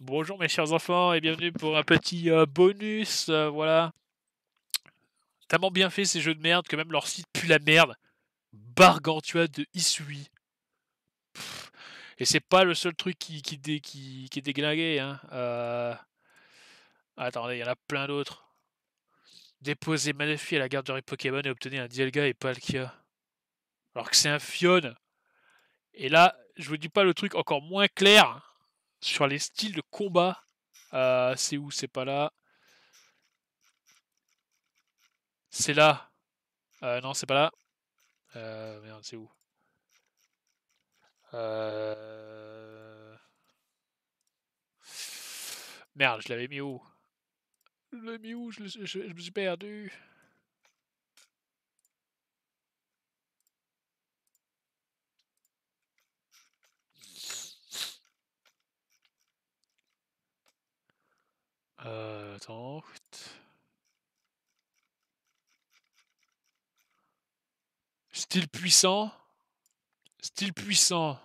Bonjour mes chers enfants et bienvenue pour un petit euh, bonus, euh, voilà. Tellement bien fait ces jeux de merde que même leur site pue la merde. Bargantua de Isui. Et c'est pas le seul truc qui, qui, qui, est déglingué. Hein. Euh, attendez, il y en a plein d'autres. Déposer Manafi à la garderie Pokémon et obtenir un Dialga et Palkia. Alors que c'est un fionne Et là, je vous dis pas le truc encore moins clair sur les styles de combat. Euh, c'est où C'est pas là. C'est là. Euh, non, c'est pas là. Euh, merde, c'est où Merde, je l'avais mis où Je l'avais mis où je me suis perdu. Style puissant. Style puissant.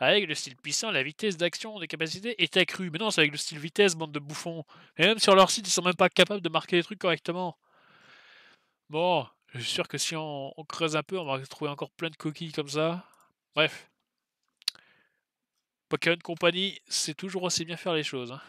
Ah, avec le style puissant, la vitesse d'action des capacités est accrue. Mais non, c'est avec le style vitesse, bande de bouffons. Et même sur leur site, ils sont même pas capables de marquer les trucs correctement. Bon, je suis sûr que si on, creuse un peu, on va trouver encore plein de coquilles comme ça. Bref. Pokémon Company, c'est toujours aussi bien faire les choses. Hein.